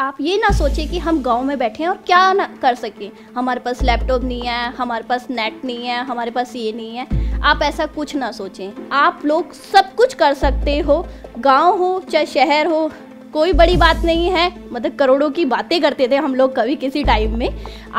आप ये ना सोचें कि हम गांव में बैठे हैं और क्या ना कर सकें हमारे पास लैपटॉप नहीं है हमारे पास नेट नहीं है हमारे पास ये नहीं है आप ऐसा कुछ ना सोचें आप लोग सब कुछ कर सकते हो गांव हो चाहे शहर हो कोई बड़ी बात नहीं है मतलब करोड़ों की बातें करते थे हम लोग कभी किसी टाइम में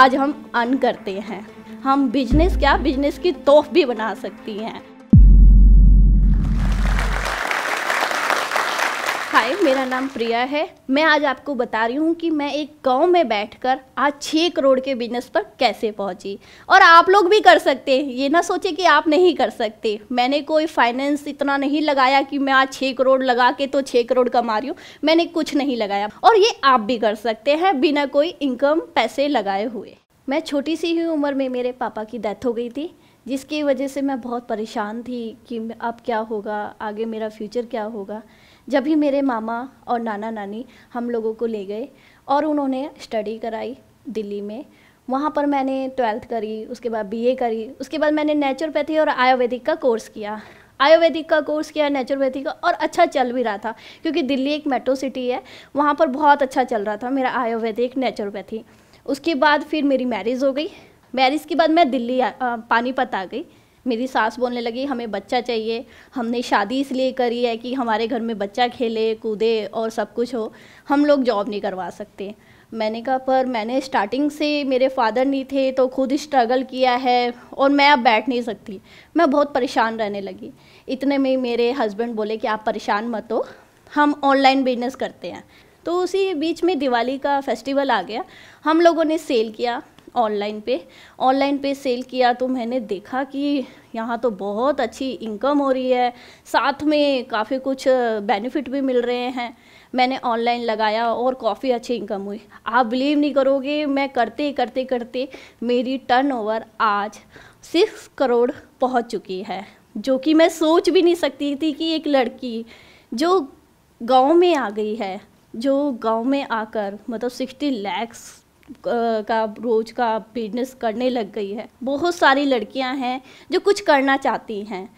आज हम अन करते हैं हम बिजनेस क्या बिजनेस की तोहफ भी बना सकती हैं हाय मेरा नाम प्रिया है मैं आज आपको बता रही हूँ कि मैं एक गांव में बैठकर आज छः करोड़ के बिजनेस पर कैसे पहुँची और आप लोग भी कर सकते हैं ये ना सोचे कि आप नहीं कर सकते मैंने कोई फाइनेंस इतना नहीं लगाया कि मैं आज छः करोड़ लगा के तो छः करोड़ कमा रही हूँ मैंने कुछ नहीं लगाया और ये आप भी कर सकते हैं बिना कोई इनकम पैसे लगाए हुए मैं छोटी सी ही उम्र में मेरे पापा की डेथ हो गई थी जिसकी वजह से मैं बहुत परेशान थी कि अब क्या होगा आगे मेरा फ्यूचर क्या होगा जब ही मेरे मामा और नाना नानी हम लोगों को ले गए और उन्होंने स्टडी कराई दिल्ली में वहाँ पर मैंने ट्वेल्थ करी उसके बाद बीए करी उसके बाद मैंने नेचुरोपैथी और आयुर्वेदिक का कोर्स किया आयुर्वेदिक का कोर्स किया नेचुरोपैथी का और अच्छा चल भी रहा था क्योंकि दिल्ली एक मेट्रो सिटी है वहाँ पर बहुत अच्छा चल रहा था मेरा आयुर्वेदिक नेचुरोपैथी उसके बाद फिर मेरी मैरिज हो गई मैरिज के बाद मैं दिल्ली पानीपत आ गई मेरी सास बोलने लगी हमें बच्चा चाहिए हमने शादी इसलिए करी है कि हमारे घर में बच्चा खेले कूदे और सब कुछ हो हम लोग जॉब नहीं करवा सकते मैंने कहा पर मैंने स्टार्टिंग से मेरे फादर नहीं थे तो खुद स्ट्रगल किया है और मैं अब बैठ नहीं सकती मैं बहुत परेशान रहने लगी इतने में मेरे हस्बैंड बोले कि आप परेशान मत हो हम ऑनलाइन बिजनेस करते हैं तो उसी बीच में दिवाली का फेस्टिवल आ गया हम लोगों ने सेल किया ऑनलाइन पे ऑनलाइन पे सेल किया तो मैंने देखा कि यहाँ तो बहुत अच्छी इनकम हो रही है साथ में काफ़ी कुछ बेनिफिट भी मिल रहे हैं मैंने ऑनलाइन लगाया और काफ़ी अच्छी इनकम हुई आप बिलीव नहीं करोगे मैं करते करते करते मेरी टर्नओवर आज सिक्स करोड़ पहुँच चुकी है जो कि मैं सोच भी नहीं सकती थी कि एक लड़की जो गांव में आ गई है जो गांव में आकर मतलब सिक्सटी लैक्स का रोज का बिजनेस करने लग गई है बहुत सारी लड़कियां हैं जो कुछ करना चाहती हैं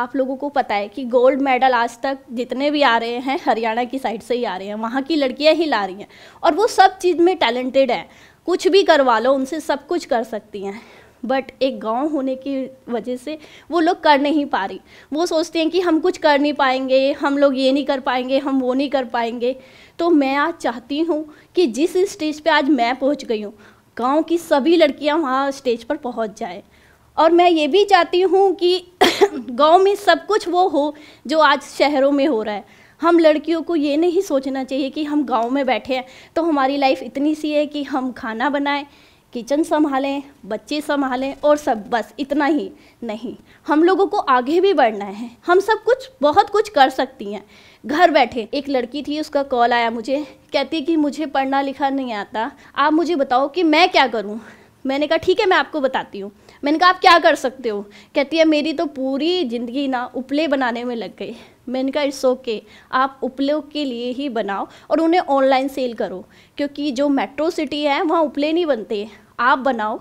आप लोगों को पता है कि गोल्ड मेडल आज तक जितने भी आ रहे हैं हरियाणा की साइड से ही आ रहे हैं वहाँ की लड़कियाँ ही ला रही हैं और वो सब चीज़ में टैलेंटेड हैं कुछ भी करवा लो उनसे सब कुछ कर सकती हैं बट एक गांव होने की वजह से वो लोग कर नहीं पा रही वो सोचते हैं कि हम कुछ कर नहीं पाएंगे हम लोग ये नहीं कर पाएंगे हम वो नहीं कर पाएंगे तो मैं आज चाहती हूँ कि जिस स्टेज पे आज मैं पहुँच गई हूँ गाँव की सभी लड़कियाँ वहाँ स्टेज पर पहुँच जाए और मैं ये भी चाहती हूँ कि गांव में सब कुछ वो हो जो आज शहरों में हो रहा है हम लड़कियों को ये नहीं सोचना चाहिए कि हम गांव में बैठे हैं तो हमारी लाइफ इतनी सी है कि हम खाना बनाएं किचन संभालें बच्चे संभालें और सब बस इतना ही नहीं हम लोगों को आगे भी बढ़ना है हम सब कुछ बहुत कुछ कर सकती हैं घर बैठे एक लड़की थी उसका कॉल आया मुझे कहती कि मुझे पढ़ना लिखा नहीं आता आप मुझे बताओ कि मैं क्या करूँ मैंने कहा ठीक है मैं आपको बताती हूँ मैंने कहा आप क्या कर सकते हो कहती है मेरी तो पूरी ज़िंदगी ना उपले बनाने में लग गई मैंने कहा इट्स ओके आप उपयोग के लिए ही बनाओ और उन्हें ऑनलाइन सेल करो क्योंकि जो मेट्रो सिटी है वहाँ उपले नहीं बनते आप बनाओ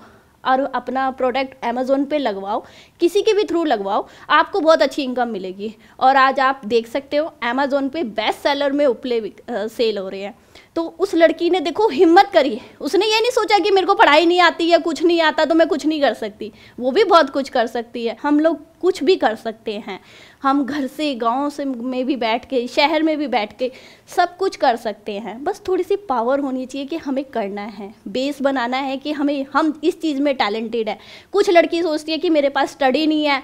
और अपना प्रोडक्ट अमेज़ोन पे लगवाओ किसी के भी थ्रू लगवाओ आपको बहुत अच्छी इनकम मिलेगी और आज आप देख सकते हो अमेज़ोन पे बेस्ट सेलर में उपले सेल हो रहे हैं तो उस लड़की ने देखो हिम्मत करी उसने ये नहीं सोचा कि मेरे को पढ़ाई नहीं आती या कुछ नहीं आता तो मैं कुछ नहीं कर सकती वो भी बहुत कुछ कर सकती है हम लोग कुछ भी कर सकते हैं हम घर से गांव से में भी बैठ के शहर में भी बैठ के सब कुछ कर सकते हैं बस थोड़ी सी पावर होनी चाहिए कि हमें करना है बेस बनाना है कि हमें हम इस चीज़ में टैलेंटेड है कुछ लड़की सोचती है कि मेरे पास स्टडी नहीं है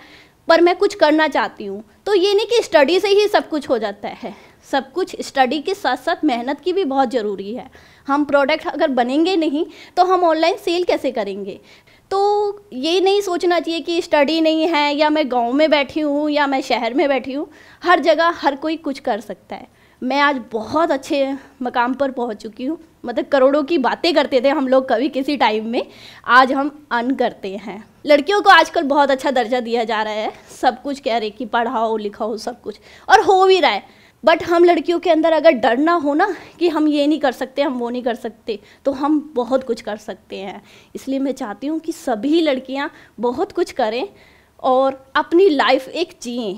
पर मैं कुछ करना चाहती हूँ तो ये नहीं कि स्टडी से ही सब कुछ हो जाता है सब कुछ स्टडी के साथ साथ मेहनत की भी बहुत ज़रूरी है हम प्रोडक्ट अगर बनेंगे नहीं तो हम ऑनलाइन सेल कैसे करेंगे तो ये नहीं सोचना चाहिए कि स्टडी नहीं है या मैं गांव में बैठी हूँ या मैं शहर में बैठी हूँ हर जगह हर कोई कुछ कर सकता है मैं आज बहुत अच्छे मकाम पर पहुँच चुकी हूँ मतलब करोड़ों की बातें करते थे हम लोग कभी किसी टाइम में आज हम अन करते हैं लड़कियों को आजकल बहुत अच्छा दर्जा दिया जा रहा है सब कुछ कह रहे कि पढ़ाओ लिखाओ सब कुछ और हो भी रहा है बट हम लड़कियों के अंदर अगर डरना हो ना कि हम ये नहीं कर सकते हम वो नहीं कर सकते तो हम बहुत कुछ कर सकते हैं इसलिए मैं चाहती हूँ कि सभी लड़कियाँ बहुत कुछ करें और अपनी लाइफ एक जिएँ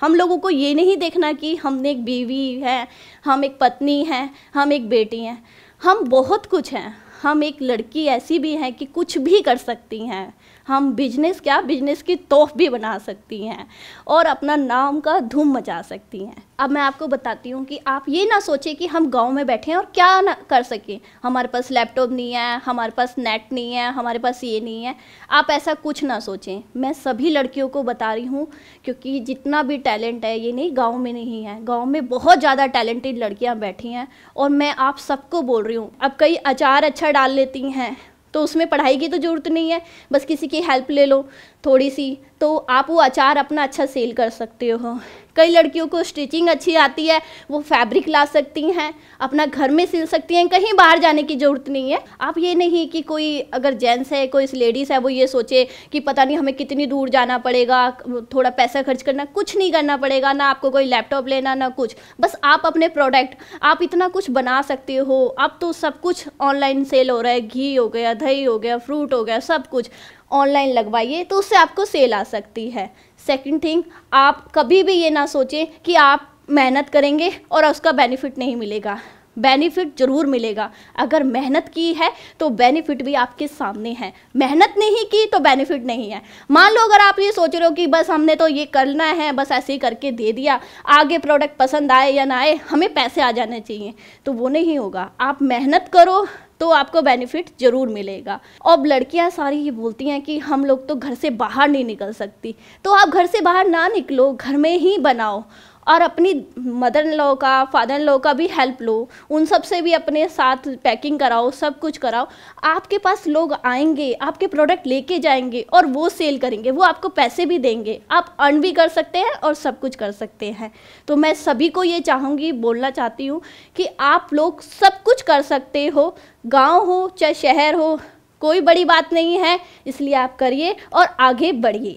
हम लोगों को ये नहीं देखना कि हमने एक बीवी है हम एक पत्नी हैं हम एक बेटी हैं हम बहुत कुछ हैं हम एक लड़की ऐसी भी हैं कि कुछ भी कर सकती हैं हम बिजनेस क्या बिजनेस की तोहफ भी बना सकती हैं और अपना नाम का धूम मचा सकती हैं अब मैं आपको बताती हूँ कि आप ये ना सोचें कि हम गांव में बैठे हैं और क्या ना कर सकें हमारे पास लैपटॉप नहीं है हमारे पास नेट नहीं है हमारे पास ये नहीं है आप ऐसा कुछ ना सोचें मैं सभी लड़कियों को बता रही हूँ क्योंकि जितना भी टैलेंट है ये नहीं गाँव में नहीं है गाँव में बहुत ज़्यादा टैलेंटेड लड़कियाँ बैठी हैं और मैं आप सबको बोल रही हूँ अब कई अचार अच्छा डाल लेती हैं तो उसमें पढ़ाई की तो ज़रूरत नहीं है बस किसी की हेल्प ले लो थोड़ी सी तो आप वो अचार अपना अच्छा सेल कर सकते हो कई लड़कियों को स्टिचिंग अच्छी आती है वो फैब्रिक ला सकती हैं अपना घर में सिल सकती हैं कहीं बाहर जाने की ज़रूरत नहीं है आप ये नहीं कि कोई अगर जेंट्स है कोई लेडीज़ है वो ये सोचे कि पता नहीं हमें कितनी दूर जाना पड़ेगा थोड़ा पैसा खर्च करना कुछ नहीं करना पड़ेगा ना आपको कोई लैपटॉप लेना ना कुछ बस आप अपने प्रोडक्ट आप इतना कुछ बना सकते हो अब तो सब कुछ ऑनलाइन सेल हो रहा है घी हो गया दही हो गया फ्रूट हो गया सब कुछ ऑनलाइन लगवाइए तो उससे आपको सेल आ सकती है सेकंड थिंग आप कभी भी ये ना सोचें कि आप मेहनत करेंगे और उसका बेनिफिट नहीं मिलेगा बेनिफिट ज़रूर मिलेगा अगर मेहनत की है तो बेनिफिट भी आपके सामने है मेहनत नहीं की तो बेनिफिट नहीं है मान लो अगर आप ये सोच रहे हो कि बस हमने तो ये करना है बस ऐसे ही करके दे दिया आगे प्रोडक्ट पसंद आए या ना आए हमें पैसे आ जाने चाहिए तो वो नहीं होगा आप मेहनत करो तो आपको बेनिफिट ज़रूर मिलेगा अब लड़कियां सारी ये बोलती हैं कि हम लोग तो घर से बाहर नहीं निकल सकती तो आप घर से बाहर ना निकलो घर में ही बनाओ और अपनी मदर इन लॉ का फादर इन लॉ का भी हेल्प लो उन सब से भी अपने साथ पैकिंग कराओ सब कुछ कराओ आपके पास लोग आएंगे आपके प्रोडक्ट लेके जाएंगे और वो सेल करेंगे वो आपको पैसे भी देंगे आप अर्न भी कर सकते हैं और सब कुछ कर सकते हैं तो मैं सभी को ये चाहूँगी बोलना चाहती हूँ कि आप लोग सब कुछ कर सकते हो गाँव हो चाहे शहर हो कोई बड़ी बात नहीं है इसलिए आप करिए और आगे बढ़िए